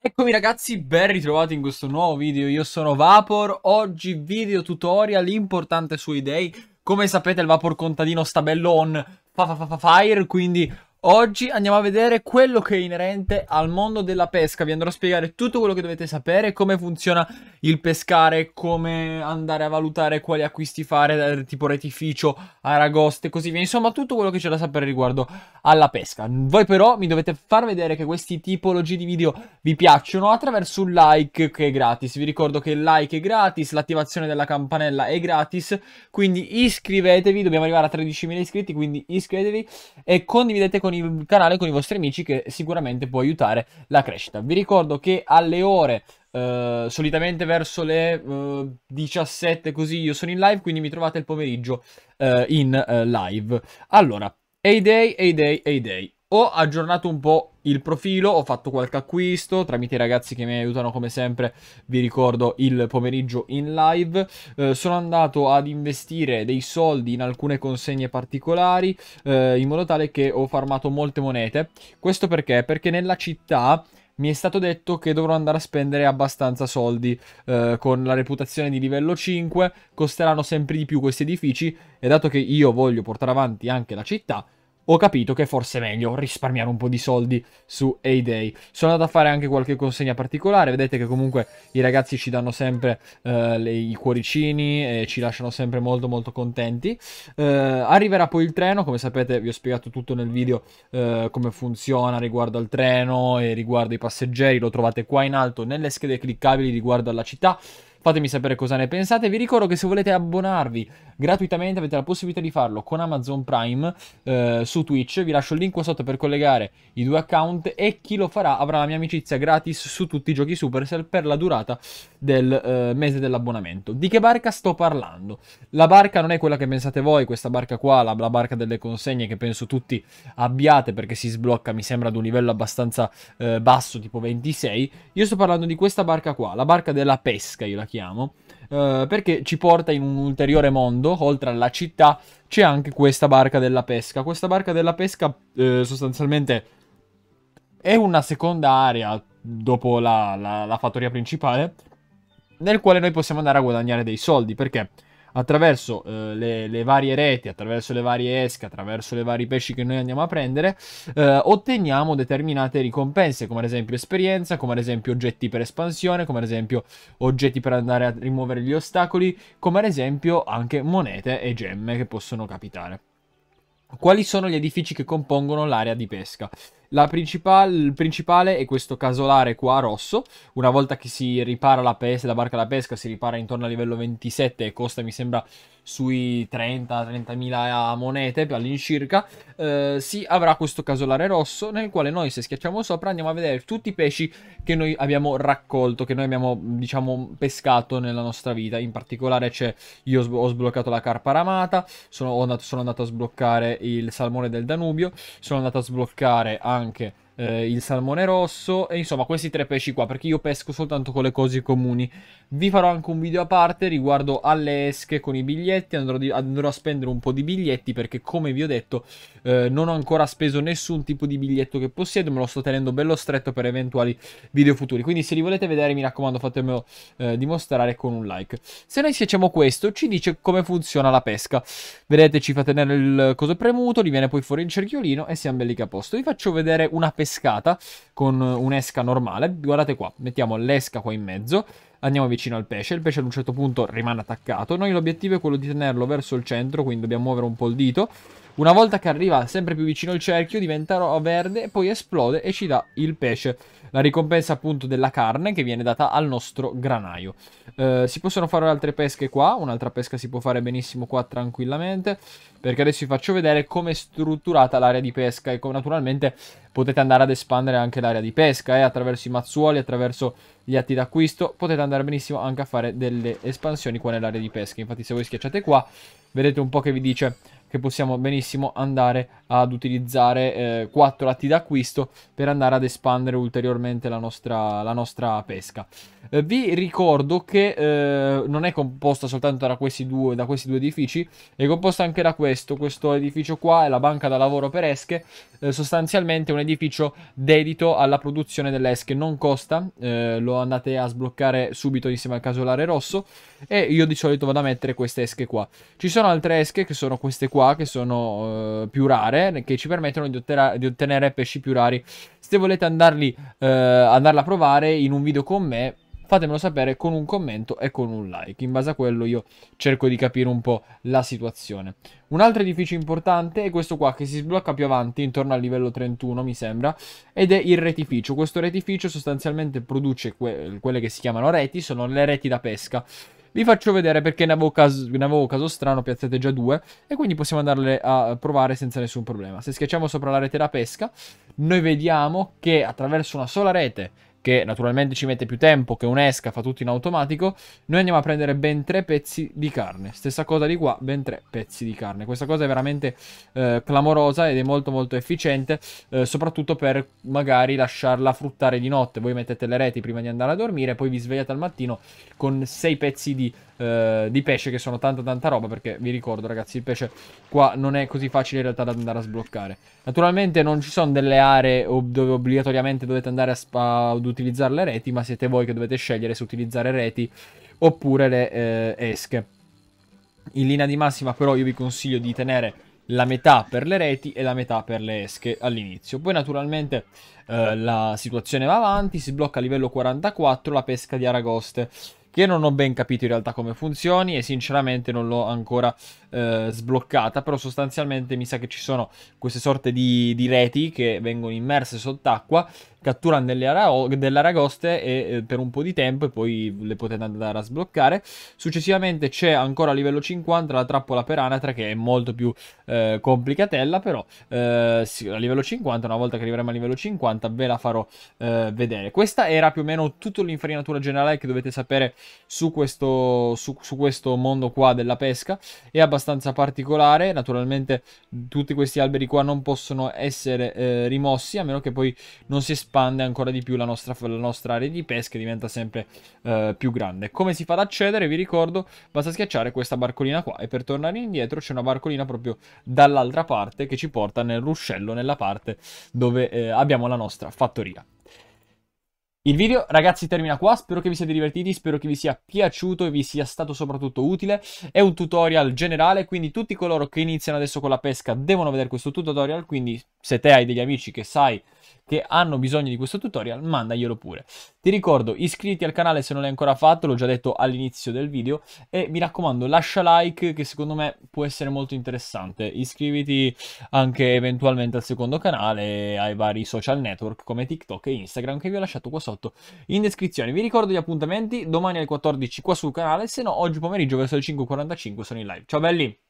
Eccomi ragazzi, ben ritrovati in questo nuovo video, io sono Vapor, oggi video tutorial importante sui dei, come sapete il Vapor contadino sta bello on fa fa fa fire, quindi Oggi andiamo a vedere quello che è inerente al mondo della pesca, vi andrò a spiegare tutto quello che dovete sapere, come funziona il pescare, come andare a valutare quali acquisti fare, eh, tipo retificio, aragoste, così via, insomma tutto quello che c'è da sapere riguardo alla pesca. Voi però mi dovete far vedere che questi tipologi di video vi piacciono attraverso un like che è gratis, vi ricordo che il like è gratis, l'attivazione della campanella è gratis, quindi iscrivetevi, dobbiamo arrivare a 13.000 iscritti, quindi iscrivetevi e condividete con con il canale, con i vostri amici che sicuramente può aiutare la crescita. Vi ricordo che alle ore Uh, solitamente verso le uh, eh, 17 così io sono in live, quindi mi trovate il pomeriggio uh, in live. Allora, Heyday Heyday Heyday ho aggiornato un po' il profilo, ho fatto qualche acquisto tramite i ragazzi che mi aiutano come sempre, vi ricordo il pomeriggio in live. Eh, sono andato ad investire dei soldi in alcune consegne particolari eh, in modo tale che ho farmato molte monete. Questo perché? Perché nella città mi è stato detto che dovrò andare a spendere abbastanza soldi eh, con la reputazione di livello 5, costeranno sempre di più questi edifici e dato che io voglio portare avanti anche la città, ho capito che forse è meglio risparmiare un po' di soldi su A-Day. Sono andato a fare anche qualche consegna particolare, vedete che comunque i ragazzi ci danno sempre eh, le, i cuoricini e ci lasciano sempre molto molto contenti. Eh, arriverà poi il treno, come sapete vi ho spiegato tutto nel video eh, come funziona riguardo al treno e riguardo ai passeggeri, lo trovate qua in alto nelle schede cliccabili riguardo alla città. Fatemi sapere cosa ne pensate. Vi ricordo che se volete abbonarvi gratuitamente avete la possibilità di farlo con Amazon Prime eh, su Twitch. Vi lascio il link qua sotto per collegare i due account e chi lo farà avrà la mia amicizia gratis su tutti i giochi Supercell per la durata del eh, mese dell'abbonamento. Di che barca sto parlando? La barca non è quella che pensate voi, questa barca qua, la, la barca delle consegne che penso tutti abbiate perché si sblocca, mi sembra, ad un livello abbastanza eh, basso, tipo 26. Io sto parlando di questa barca qua, la barca della pesca, io la chiamo, eh, perché ci porta in un ulteriore mondo, oltre alla città c'è anche questa barca della pesca. Questa barca della pesca eh, sostanzialmente è una seconda area dopo la, la, la fattoria principale, nel quale noi possiamo andare a guadagnare dei soldi, perché attraverso eh, le, le, varie reti, attraverso le varie esche, attraverso le vari pesci che noi andiamo a prendere, eh, otteniamo determinate ricompense, come ad esempio esperienza, come ad esempio oggetti per espansione, come ad esempio oggetti per andare a rimuovere gli ostacoli, come ad esempio anche monete e gemme che possono capitare. Quali sono gli edifici che compongono l'area di pesca? principal- il principale è questo casolare qua rosso. Una volta che si ripara la, pes- la barca da pesca, si ripara intorno al livello 27 e costa, mi sembra, sui 30-30.000 monete all'incirca. Eh, si avrà questo casolare rosso nel quale noi, se schiacciamo sopra, andiamo a vedere tutti i pesci che noi abbiamo raccolto, che noi abbiamo, diciamo, pescato nella nostra vita. In particolare c'è, io ho sbloccato la carpa ramata, sono, andato, sono andato a sbloccare il salmone del Danubio, sono andato a sbloccare anche anche eh, il salmone rosso e insomma questi tre pesci qua perché io pesco soltanto con le cose comuni. Vi farò anche un video a parte riguardo alle esche con i biglietti, andrò, di, andrò a spendere un po' di biglietti perché come vi ho detto eh, non ho ancora speso nessun tipo di biglietto che possiedo, me lo sto tenendo bello stretto per eventuali video futuri. Quindi se li volete vedere mi raccomando fatemelo eh, dimostrare con un like. Se noi facciamo questo ci dice come funziona la pesca. Vedete ci fa tenere il coso premuto, gli viene poi fuori il cerchiolino e siamo belli che a posto. Vi faccio vedere una pesca pescata con un'esca normale. Guardate qua, mettiamo l'esca qua in mezzo, andiamo vicino al pesce, il pesce ad un certo punto rimane attaccato. Noi l'obiettivo è quello di tenerlo verso il centro, quindi dobbiamo muovere un po' il dito una volta che arriva sempre più vicino al cerchio diventa verde e poi esplode e ci dà il pesce. La ricompensa appunto della carne che viene data al nostro granaio. Eh, si possono fare altre pesche qua, un'altra pesca si può fare benissimo qua tranquillamente. Perché adesso vi faccio vedere come è strutturata l'area di pesca e come naturalmente potete andare ad espandere anche l'area di pesca eh, attraverso i mazzuoli, attraverso gli atti d'acquisto. Potete andare benissimo anche a fare delle espansioni qua nell'area di pesca. Infatti se voi schiacciate qua vedete un po' che vi dice che possiamo benissimo andare ad utilizzare eh, 4 atti d'acquisto per andare ad espandere ulteriormente la nostra, la nostra pesca. Eh, vi ricordo che eh, non è composta soltanto da questi, due, da questi, due, edifici, è composta anche da questo, questo edificio qua è la banca da lavoro per esche, eh, sostanzialmente un edificio dedito alla produzione delle esche, non costa, eh, lo andate a sbloccare subito insieme al casolare rosso e io di solito vado a mettere queste esche qua. Ci sono altre esche che sono queste qua qua che sono uh, più rare, che ci permettono di, di, ottenere pesci più rari. Se volete andarli, uh, andarla a provare in un video con me, fatemelo sapere con un commento e con un like. In base a quello io cerco di capire un po' la situazione. Un altro edificio importante è questo qua che si sblocca più avanti, intorno al livello 31 mi sembra, ed è il retificio. Questo retificio sostanzialmente produce que quelle che si chiamano reti, sono le reti da pesca. Vi faccio vedere perché ne avevo caso, ne avevo caso strano, piazzate già due. E quindi possiamo andarle a provare senza nessun problema. Se schiacciamo sopra la rete da pesca, noi vediamo che attraverso una sola rete che naturalmente ci mette più tempo, che un'esca fa tutto in automatico, noi andiamo a prendere ben tre pezzi di carne. Stessa cosa di qua, ben tre pezzi di carne. Questa cosa è veramente eh, clamorosa ed è molto molto efficiente, eh, soprattutto per magari lasciarla fruttare di notte. Voi mettete le reti prima di andare a dormire, poi vi svegliate al mattino con sei pezzi di, eh, di pesce, che sono tanta tanta roba, perché vi ricordo ragazzi, il pesce qua non è così facile in realtà da andare a sbloccare. Naturalmente non ci sono delle aree dove obbligatoriamente dovete andare a, a utilizzare le reti, ma siete voi che dovete scegliere se utilizzare reti oppure le eh, esche. In linea di massima però io vi consiglio di tenere la metà per le reti e la metà per le esche all'inizio. Poi naturalmente eh, la situazione va avanti, si blocca a livello 44 la pesca di aragoste che non ho ben capito in realtà come funzioni e sinceramente non l'ho ancora eh, sbloccata, però sostanzialmente mi sa che ci sono queste sorte di, di reti che vengono immerse sott'acqua, catturano delle, ara- delle aragoste e, eh, per un po' di tempo e poi le potete andare a sbloccare. Successivamente c'è ancora a livello 50 la trappola per anatra che è molto più eh, complicatella, però eh, sì, a livello 50, una volta che arriveremo a livello 50 ve la farò eh, vedere. Questa era più o meno tutta l'infarinatura generale che dovete sapere su questo, su, su questo mondo qua della pesca. È abbastanza particolare, naturalmente tutti questi alberi qua non possono essere eh, rimossi, a meno che poi non si espande ancora di più la nostra, la nostra area di pesca e diventa sempre eh, più grande. Come si fa ad accedere? Vi ricordo, basta schiacciare questa barcolina qua e per tornare indietro c'è una barcolina proprio dall'altra parte che ci porta nel ruscello, nella parte dove eh, abbiamo la nostra fattoria. Il video ragazzi termina qua, spero che vi siate divertiti, spero che vi sia piaciuto e vi sia stato soprattutto utile. È un tutorial generale, quindi tutti coloro che iniziano adesso con la pesca devono vedere questo tutorial, quindi se te hai degli amici che sai che hanno bisogno di questo tutorial, mandaglielo pure. Ti ricordo, iscriviti al canale se non l'hai ancora fatto, l'ho già detto all'inizio del video, e mi raccomando, lascia like che secondo me può essere molto interessante. Iscriviti anche eventualmente al secondo canale, ai vari social network come TikTok e Instagram che vi ho lasciato qua sotto in descrizione. Vi ricordo gli appuntamenti, domani alle 14 qua sul canale, se no oggi pomeriggio verso le 5.45 sono in live. Ciao belli!